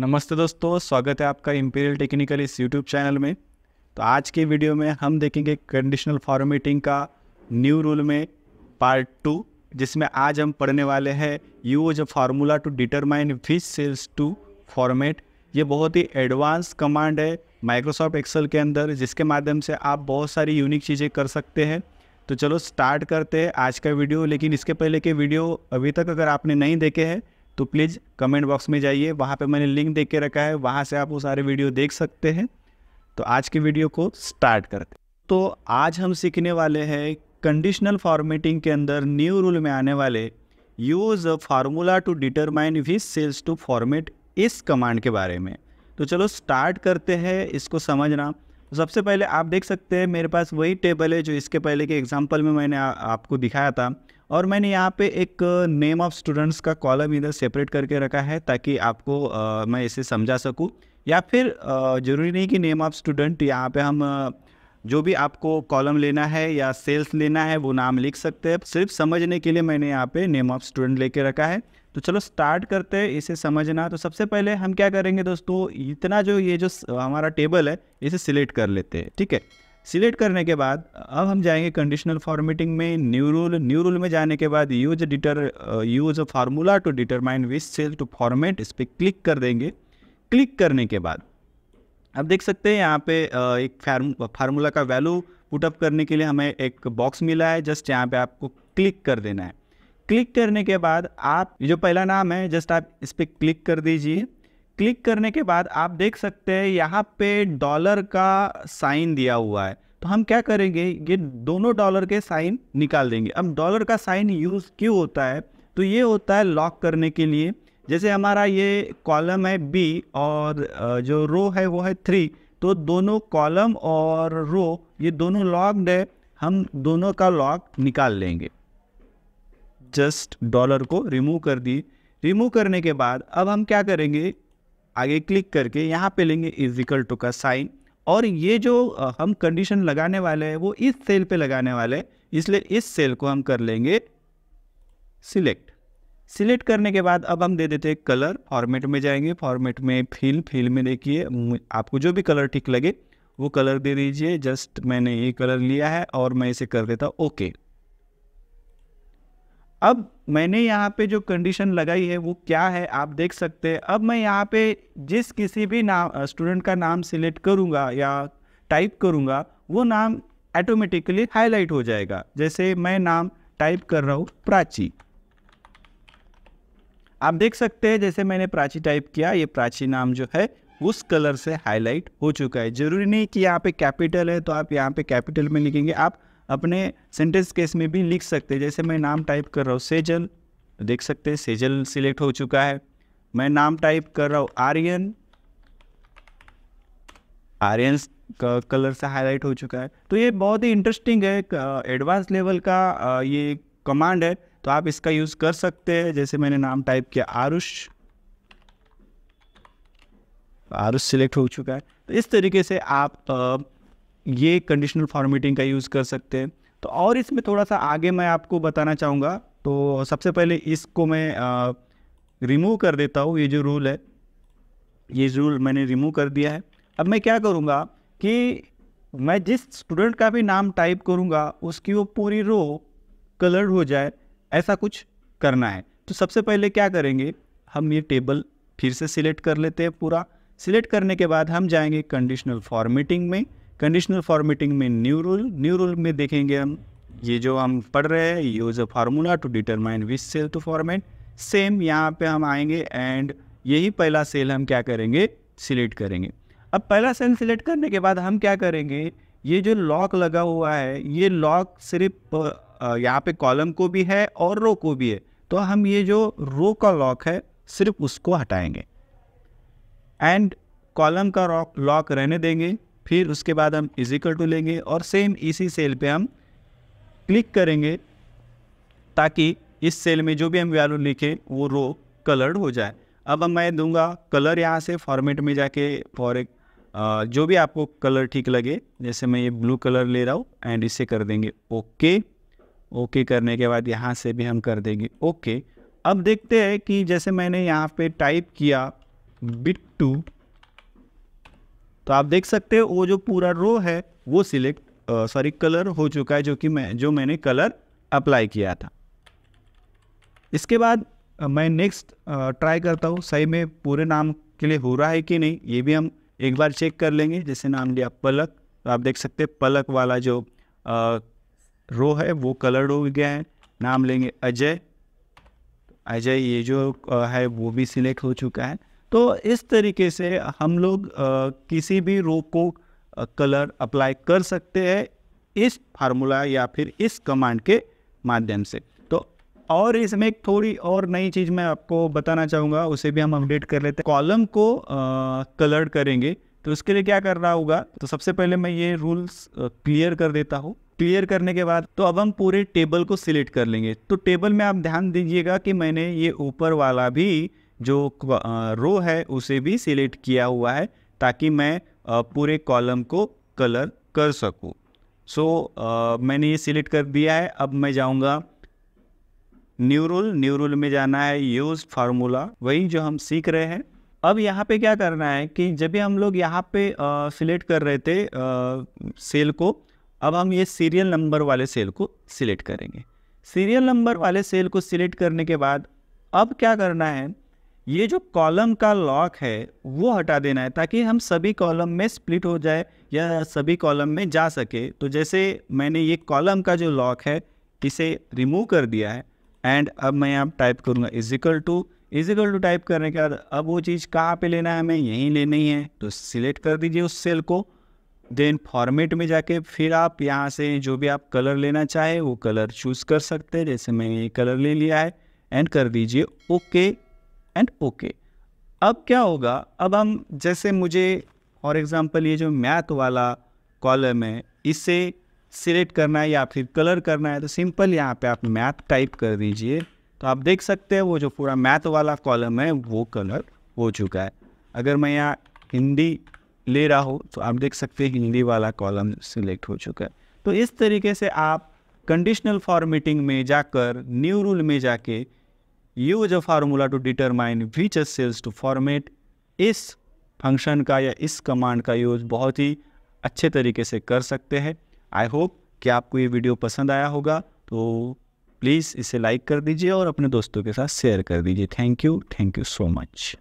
नमस्ते दोस्तों स्वागत है आपका इम्पीरियल टेक्निकल इस यूट्यूब चैनल में तो आज के वीडियो में हम देखेंगे कंडीशनल फॉर्मेटिंग का न्यू रूल में पार्ट टू जिसमें आज हम पढ़ने वाले हैं use formula to determine which cells to format ये बहुत ही एडवांस कमांड है माइक्रोसॉफ्ट एक्सेल के अंदर जिसके माध्यम से आप बहुत सारी यूनिक चीज़ें कर सकते हैं तो चलो स्टार्ट करते हैं आज का वीडियो लेकिन इसके पहले के वीडियो अभी तक अगर आपने नहीं देखे हैं तो प्लीज़ कमेंट बॉक्स में जाइए वहाँ पे मैंने लिंक दे के रखा है वहाँ से आप वो सारे वीडियो देख सकते हैं तो आज के वीडियो को स्टार्ट करते तो आज हम सीखने वाले हैं कंडीशनल फॉर्मेटिंग के अंदर न्यू रूल में आने वाले use a formula to determine which cells to format इस कमांड के बारे में तो चलो स्टार्ट करते हैं इसको समझना तो सबसे पहले आप देख सकते हैं मेरे पास वही टेबल है जो इसके पहले के एग्जाम्पल में मैंने आ, आपको दिखाया था और मैंने यहाँ पे एक नेम ऑफ स्टूडेंट्स का कॉलम इधर सेपरेट करके रखा है ताकि आपको आ, मैं इसे समझा सकूँ या फिर ज़रूरी नहीं कि नेम ऑफ स्टूडेंट यहाँ पे हम जो भी आपको कॉलम लेना है या सेल्स लेना है वो नाम लिख सकते हैं सिर्फ समझने के लिए मैंने यहाँ पे नेम ऑफ स्टूडेंट लेके रखा है तो चलो स्टार्ट करते हैं इसे समझना तो सबसे पहले हम क्या करेंगे दोस्तों इतना जो ये जो हमारा टेबल है इसे सिलेक्ट कर लेते हैं ठीक है सिलेक्ट करने के बाद अब हम जाएंगे कंडीशनल फॉर्मेटिंग में न्यू रूल न्यू रूल में जाने के बाद use deter use formula to determine which cell to format इस पर क्लिक कर देंगे क्लिक करने के बाद अब देख सकते हैं यहाँ पे uh, एक फार्मूला का वैल्यू पुटअप करने के लिए हमें एक बॉक्स मिला है जस्ट यहाँ पे आपको क्लिक कर देना है क्लिक करने के बाद आप जो पहला नाम है जस्ट आप इस पर क्लिक कर दीजिए क्लिक करने के बाद आप देख सकते हैं यहाँ पे डॉलर का साइन दिया हुआ है तो हम क्या करेंगे ये दोनों डॉलर के साइन निकाल देंगे अब डॉलर का साइन यूज़ क्यों होता है तो ये होता है लॉक करने के लिए जैसे हमारा ये कॉलम है बी और जो रो है वो है थ्री तो दोनों कॉलम और रो ये दोनों लॉक्ड है हम दोनों का लॉक निकाल लेंगे जस्ट डॉलर को रिमूव कर दिए रिमूव करने के बाद अब हम क्या करेंगे आगे क्लिक करके यहाँ पे लेंगे इजिकल टू का साइन और ये जो हम कंडीशन लगाने वाले हैं वो इस सेल पे लगाने वाले हैं इसलिए इस सेल को हम कर लेंगे सिलेक्ट सिलेक्ट करने के बाद अब हम दे देते हैं कलर फॉर्मेट में जाएंगे फॉर्मेट में फील फील में देखिए आपको जो भी कलर ठीक लगे वो कलर दे दीजिए जस्ट मैंने ये कलर लिया है और मैं इसे कर देता ओके अब मैंने यहाँ पे जो कंडीशन लगाई है वो क्या है आप देख सकते हैं अब मैं यहाँ पे जिस किसी भी नाम स्टूडेंट का नाम सिलेक्ट करूँगा या टाइप करूँगा वो नाम ऑटोमेटिकली हाईलाइट हो जाएगा जैसे मैं नाम टाइप कर रहा हूँ प्राची आप देख सकते हैं जैसे मैंने प्राची टाइप किया ये प्राची नाम जो है उस कलर से हाईलाइट हो चुका है ज़रूरी नहीं कि यहाँ पे कैपिटल है तो आप यहाँ पे कैपिटल में लिखेंगे आप अपने सेंटेंस केस में भी लिख सकते हैं जैसे मैं नाम टाइप कर रहा हूँ सेजल देख सकते हैं सेजल सिलेक्ट हो चुका है मैं नाम टाइप कर रहा हूँ आर्यन आर्यन का कलर से हाईलाइट हो चुका है तो ये बहुत ही इंटरेस्टिंग है एडवांस लेवल uh, का uh, ये कमांड है तो आप इसका यूज़ कर सकते हैं जैसे मैंने नाम टाइप किया आरुष आरुष सिलेक्ट हो चुका है तो इस तरीके से आप uh, ये कंडीशनल फॉर्मेटिंग का यूज़ कर सकते हैं तो और इसमें थोड़ा सा आगे मैं आपको बताना चाहूँगा तो सबसे पहले इसको मैं रिमूव कर देता हूँ ये जो रूल है ये रूल मैंने रिमूव कर दिया है अब मैं क्या करूँगा कि मैं जिस स्टूडेंट का भी नाम टाइप करूँगा उसकी वो पूरी रो कलर्ड हो जाए ऐसा कुछ करना है तो सबसे पहले क्या करेंगे हम ये टेबल फिर से सिलेक्ट कर लेते हैं पूरा सिलेक्ट करने के बाद हम जाएंगे कंडीशनल फॉर्मेटिंग में कंडीशनल फॉर्मेटिंग में न्यू रूल न्यू रूल में देखेंगे हम ये जो हम पढ़ रहे हैं use a formula to determine which cell to format same यहाँ पे हम आएंगे एंड यही पहला सेल हम क्या करेंगे सिलेक्ट करेंगे अब पहला सेल सिलेक्ट करने के बाद हम क्या करेंगे ये जो लॉक लगा हुआ है ये लॉक सिर्फ यहाँ पे कॉलम को भी है और रो को भी है तो हम ये जो रो का लॉक है सिर्फ उसको हटाएंगे एंड कॉलम का लॉक रहने देंगे फिर उसके बाद हम इजिकल टू लेंगे और सेम इसी सेल पे हम क्लिक करेंगे ताकि इस सेल में जो भी हम वैल्यू लिखें वो रो कलर्ड हो जाए अब मैं दूंगा कलर यहाँ से फॉर्मेट में जाके फॉर एक जो भी आपको कलर ठीक लगे जैसे मैं ये ब्लू कलर ले रहा हूँ एंड इसे कर देंगे ओके ओके करने के बाद यहाँ से भी हम कर देंगे ओके अब देखते हैं कि जैसे मैंने यहाँ पे टाइप किया बिट टू तो आप देख सकते हो वो जो पूरा रो है वो सिलेक्ट सॉरी कलर हो चुका है जो कि मैं जो मैंने कलर अप्लाई किया था इसके बाद मैं नेक्स्ट ट्राई करता हूँ सही में पूरे नाम के लिए हो रहा है कि नहीं ये भी हम एक बार चेक कर लेंगे जैसे नाम लिया पलक तो आप देख सकते हैं पलक वाला जो आ, रो है वो कलर्ड हो गया है नाम लेंगे अजय अजय ये जो आ, है वो भी सिलेक्ट हो चुका है तो इस तरीके से हम लोग किसी भी रो को कलर अप्लाई कर सकते हैं इस फार्मूला या फिर इस कमांड के माध्यम से तो और इसमें एक थोड़ी और नई चीज़ मैं आपको बताना चाहूँगा उसे भी हम अपडेट कर लेते हैं कॉलम को कलर करेंगे तो उसके लिए क्या कर रहा होगा तो सबसे पहले मैं ये रूल्स क्लियर कर देता हूँ क्लियर करने के बाद तो अब हम पूरे टेबल को सिलेक्ट कर लेंगे तो टेबल में आप ध्यान दीजिएगा कि मैंने ये ऊपर वाला भी जो रो है उसे भी सिलेक्ट किया हुआ है ताकि मैं पूरे कॉलम को कलर कर सकूं। सो so, मैंने ये सिलेक्ट कर दिया है अब मैं जाऊंगा न्यूरल न्यूरल में जाना है यूज़ फार्मूला वही जो हम सीख रहे हैं अब यहाँ पे क्या करना है कि जब भी हम लोग यहाँ पे सिलेक्ट कर रहे थे आ, सेल को अब हम ये सीरियल नंबर वाले सेल को सिलेक्ट करेंगे सीरियल नंबर वाले सेल को सिलेक्ट करने के बाद अब क्या करना है ये जो कॉलम का लॉक है वो हटा देना है ताकि हम सभी कॉलम में स्प्लिट हो जाए या सभी कॉलम में जा सके तो जैसे मैंने ये कॉलम का जो लॉक है इसे रिमूव कर दिया है एंड अब मैं आप टाइप करूँगा is equal to is equal to type करने के बाद अब वो चीज़ कहाँ पे लेना है हमें यहीं लेनी है तो सिलेक्ट कर दीजिए उस सेल को देन फॉर्मेट में जाके फिर आप यहाँ से जो भी आप कलर लेना चाहें वो कलर चूज़ कर सकते हैं जैसे मैंने ये कलर ले लिया है एंड कर दीजिए ओके एंड ओके अब क्या होगा अब हम जैसे मुझे फॉर एग्ज़ाम्पल ये जो मैथ वाला कॉलम है इसे सिलेक्ट करना है या फिर कलर करना है तो सिंपल यहाँ पे आप मैथ टाइप कर दीजिए तो आप देख सकते हैं वो जो पूरा मैथ वाला कॉलम है वो कलर हो चुका है अगर मैं यहाँ हिंदी ले रहा हूँ तो आप देख सकते हैं हिंदी वाला कॉलम सिलेक्ट हो चुका है तो इस तरीके से आप कंडीशनल फॉर्मेटिंग में जाकर न्यू रूल में जाके use a formula to determine which cells to format इस फंक्शन का या इस कमांड का यूज़ बहुत ही अच्छे तरीके से कर सकते हैं आई होप कि आपको ये वीडियो पसंद आया होगा तो प्लीज़ इसे लाइक कर दीजिए और अपने दोस्तों के साथ शेयर कर दीजिए thank you thank you so much